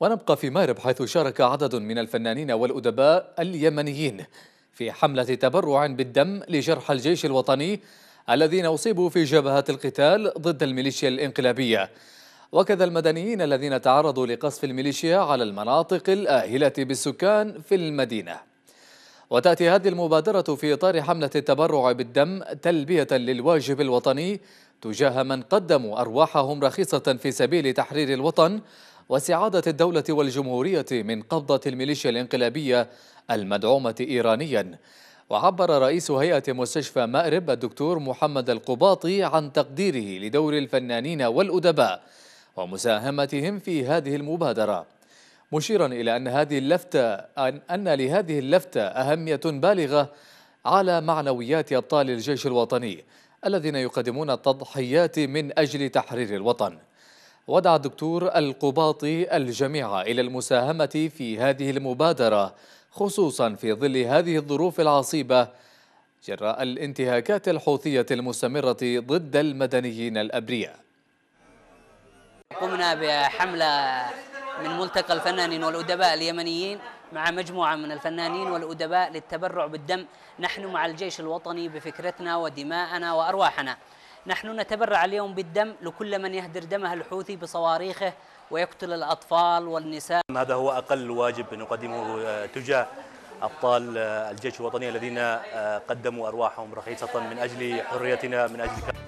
ونبقى في مأرب حيث شارك عدد من الفنانين والأدباء اليمنيين في حملة تبرع بالدم لجرحى الجيش الوطني الذين أصيبوا في جبهات القتال ضد الميليشيا الإنقلابية وكذا المدنيين الذين تعرضوا لقصف الميليشيا على المناطق الآهلة بالسكان في المدينة وتأتي هذه المبادرة في إطار حملة التبرع بالدم تلبية للواجب الوطني تجاه من قدموا أرواحهم رخيصة في سبيل تحرير الوطن واستعادة الدولة والجمهورية من قبضة الميليشيا الانقلابية المدعومة إيرانياً وعبر رئيس هيئة مستشفى مأرب الدكتور محمد القباطي عن تقديره لدور الفنانين والأدباء ومساهمتهم في هذه المبادرة مشيرا إلى أن هذه اللفتة أن, أن لهذه اللفتة أهمية بالغة على معنويات أبطال الجيش الوطني الذين يقدمون التضحيات من أجل تحرير الوطن ودعا الدكتور القباطي الجميع إلى المساهمة في هذه المبادرة خصوصا في ظل هذه الظروف العصيبة جراء الانتهاكات الحوثية المستمرة ضد المدنيين الأبرياء قمنا بحملة من ملتقى الفنانين والأدباء اليمنيين مع مجموعة من الفنانين والأدباء للتبرع بالدم نحن مع الجيش الوطني بفكرتنا ودماءنا وأرواحنا نحن نتبرع اليوم بالدم لكل من يهدر دمه الحوثي بصواريخه ويقتل الأطفال والنساء نعم، هذا هو أقل واجب نقدمه آه، تجاه أبطال آه، الجيش الوطني الذين آه، قدموا أرواحهم رخيصة من أجل حريتنا من أجل